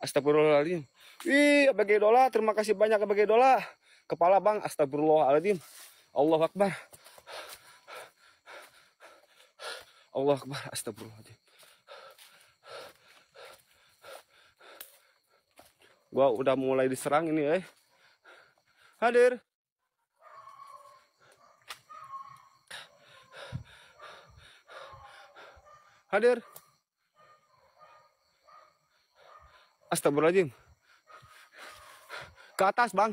Astagfirullahaladzim. Wih, bagai dola, terima kasih banyak bagai dola. Kepala bang, astagfirullahaladzim. Allah Akbar. Allah Akbar, astagfirullahaladzim. Gua udah mulai diserang ini, eh. Hadir. Hadir. Astagfirullahaladzim. Ke atas, Bang.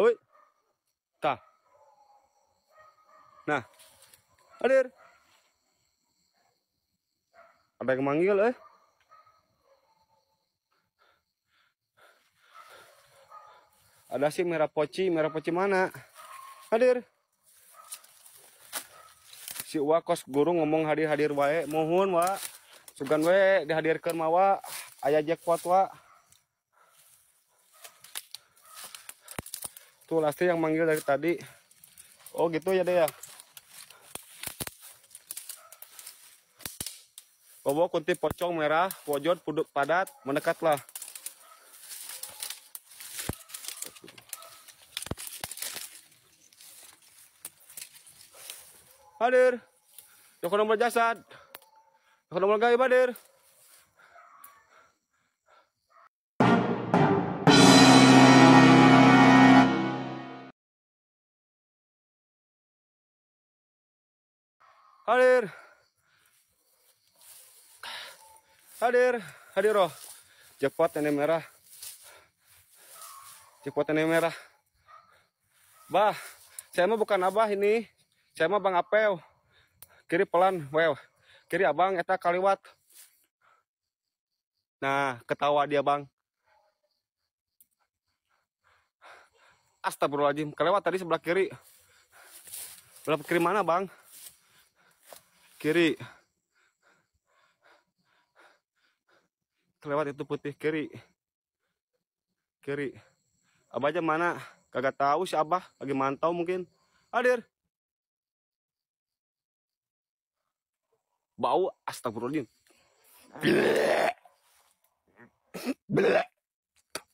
Oi. ta, Nah. Hadir. Ada yang manggil, eh? Ada sih merah poci, merah poci mana? Hadir. Si Wakos kos guru ngomong hadir-hadir wae, mohon wa. Sugan wae dihadirkan mawa ayah jackpot wa tuh lasti yang manggil dari tadi oh gitu ya deh ya bawa kunti pocong merah, wojot puduk padat, mendekatlah. Hadir. Joko nomor jasad. Joko nomor gaib hadir. Hadir. Hadir, hadir roh. Cepat ini merah. Cepat ini merah. Bah, saya mah bukan abah ini. Saya mah Bang Apel. Kiri pelan, wew. Kiri abang, eta kaliwat. Nah, ketawa dia bang. Astagfirullahaladzim, kelewat tadi sebelah kiri. Sebelah kiri mana bang? kiri kelewat itu putih kiri kiri abah aja mana kagak tahu si abah lagi mantau mungkin hadir bau astagfirullahaladzim Bleh. Bleh.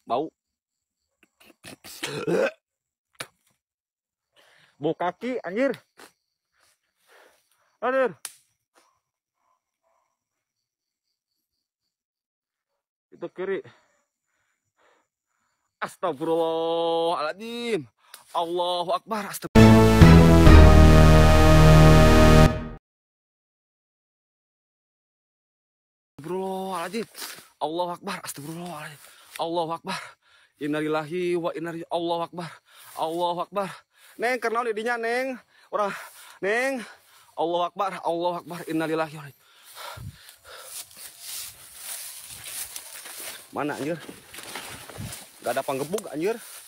bau bau kaki anjir hadir itu kiri Astagfirullahaladzim Allahu Akbar Astagfirullahaladzim Allahu Akbar Astagfirullahaladzim Allahu Akbar Innalillahi wa innalillahi Allahu Akbar Allahu Akbar Neng karena didinya neng Orang Neng Allahu Akbar Allahu Akbar Innalillahi wa Mana anjir? Gak ada panggebuk anjir.